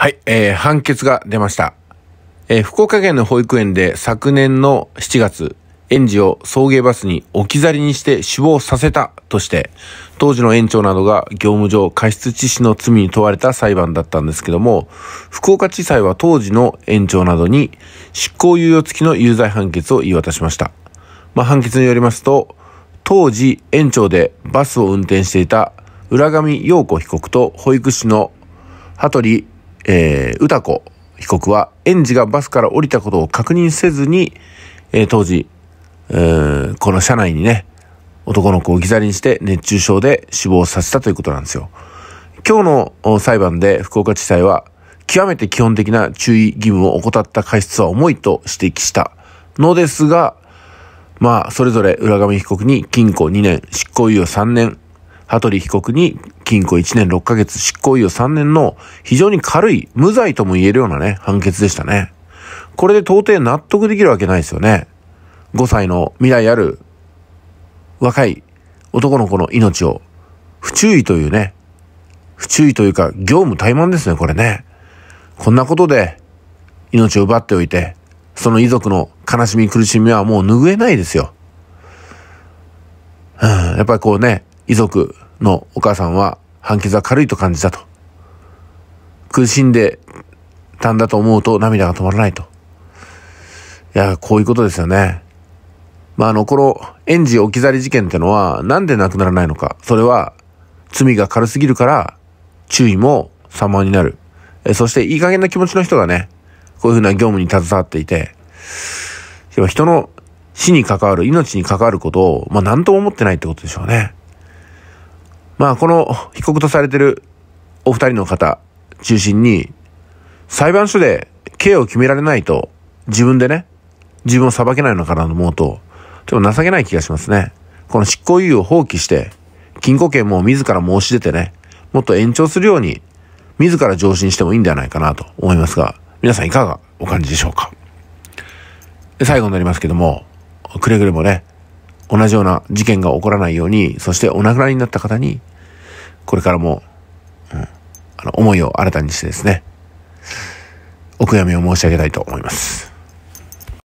はい、えー、判決が出ました。えー、福岡県の保育園で昨年の7月、園児を送迎バスに置き去りにして死亡させたとして、当時の園長などが業務上過失致死の罪に問われた裁判だったんですけども、福岡地裁は当時の園長などに執行猶予付きの有罪判決を言い渡しました。まあ、判決によりますと、当時園長でバスを運転していた浦上陽子被告と保育士の羽鳥えー、歌子被告は園児がバスから降りたことを確認せずに、えー、当時、えー、この車内にね、男の子を置き去りにして熱中症で死亡させたということなんですよ。今日の裁判で福岡地裁は、極めて基本的な注意義務を怠った過失は重いと指摘したのですが、まあ、それぞれ浦上被告に禁錮2年、執行猶予3年、羽鳥被告に禁錮1年6ヶ月、執行猶予3年の非常に軽い、無罪とも言えるようなね、判決でしたね。これで到底納得できるわけないですよね。5歳の未来ある若い男の子の命を不注意というね、不注意というか業務怠慢ですね、これね。こんなことで命を奪っておいて、その遺族の悲しみ苦しみはもう拭えないですよ。うん、やっぱりこうね、遺族のお母さんは判決は軽いと感じたと。苦しんでたんだと思うと涙が止まらないと。いや、こういうことですよね。まあ、あの、この園児置き去り事件ってのは、なんでなくならないのか。それは、罪が軽すぎるから、注意も様になる。えそして、いい加減な気持ちの人がね、こういうふうな業務に携わっていて、人の死に関わる、命に関わることを、まあ、なんとも思ってないってことでしょうね。まあ、この被告とされてるお二人の方中心に、裁判所で刑を決められないと、自分でね、自分を裁けないのかなと思うと、ちょっと情けない気がしますね。この執行猶予を放棄して、禁錮刑も自ら申し出てね、もっと延長するように、自ら上申してもいいんではないかなと思いますが、皆さんいかがお感じでしょうか。で最後になりますけども、くれぐれもね、同じような事件が起こらないように、そしてお亡くなりになった方に、これからも、うん、あの、思いを新たにしてですね、お悔やみを申し上げたいと思います。